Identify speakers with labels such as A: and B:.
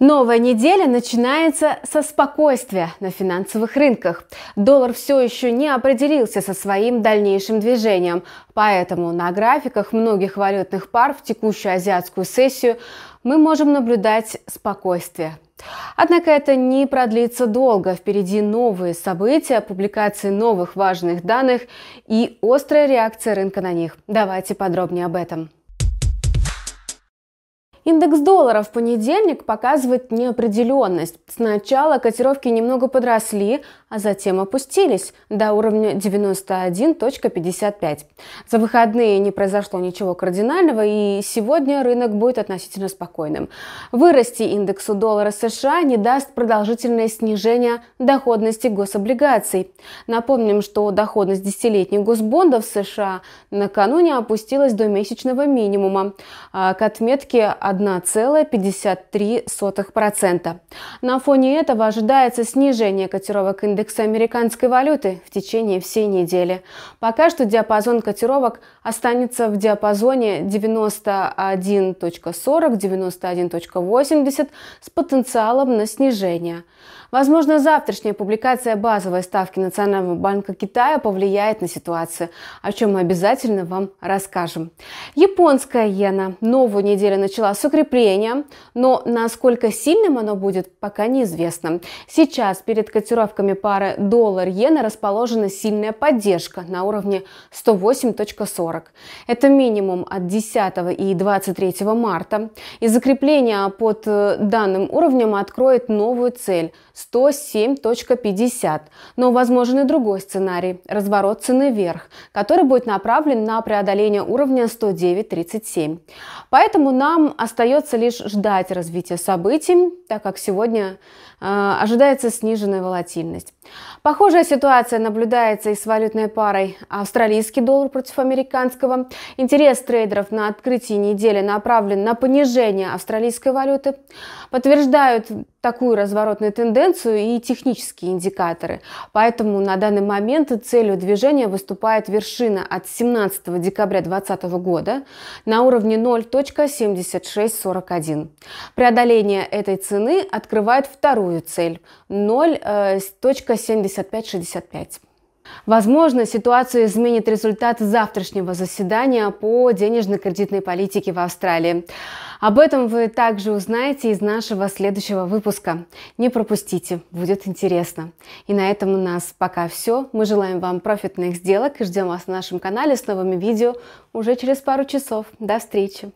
A: Новая неделя начинается со спокойствия на финансовых рынках. Доллар все еще не определился со своим дальнейшим движением, поэтому на графиках многих валютных пар в текущую азиатскую сессию мы можем наблюдать спокойствие. Однако это не продлится долго. Впереди новые события, публикации новых важных данных и острая реакция рынка на них. Давайте подробнее об этом. Индекс доллара в понедельник показывает неопределенность. Сначала котировки немного подросли, а затем опустились до уровня 91.55. За выходные не произошло ничего кардинального, и сегодня рынок будет относительно спокойным. Вырасти индексу доллара США не даст продолжительное снижение доходности гособлигаций. Напомним, что доходность десятилетних госбондов США накануне опустилась до месячного минимума. А к отметке 1,53%. На фоне этого ожидается снижение котировок индекса американской валюты в течение всей недели. Пока что диапазон котировок останется в диапазоне 91.40-91.80 с потенциалом на снижение. Возможно, завтрашняя публикация базовой ставки Национального банка Китая повлияет на ситуацию, о чем мы обязательно вам расскажем. Японская иена новую неделю начала с с укреплением, но насколько сильным оно будет, пока неизвестно. Сейчас перед котировками пары доллар-иена расположена сильная поддержка на уровне 108.40. Это минимум от 10 и 23 марта. И закрепление под э, данным уровнем откроет новую цель – 107.50. Но возможен и другой сценарий – разворот цены вверх, который будет направлен на преодоление уровня 109.37. Поэтому нам Остается лишь ждать развития событий, так как сегодня э, ожидается сниженная волатильность. Похожая ситуация наблюдается и с валютной парой австралийский доллар против американского. Интерес трейдеров на открытии недели направлен на понижение австралийской валюты. Подтверждают такую разворотную тенденцию и технические индикаторы. Поэтому на данный момент целью движения выступает вершина от 17 декабря 2020 года на уровне 0.76 6,41. Преодоление этой цены открывает вторую цель 0.7565. Э, Возможно, ситуацию изменит результат завтрашнего заседания по денежно-кредитной политике в Австралии. Об этом вы также узнаете из нашего следующего выпуска. Не пропустите, будет интересно. И на этом у нас пока все. Мы желаем вам профитных сделок и ждем вас на нашем канале с новыми видео уже через пару часов. До встречи!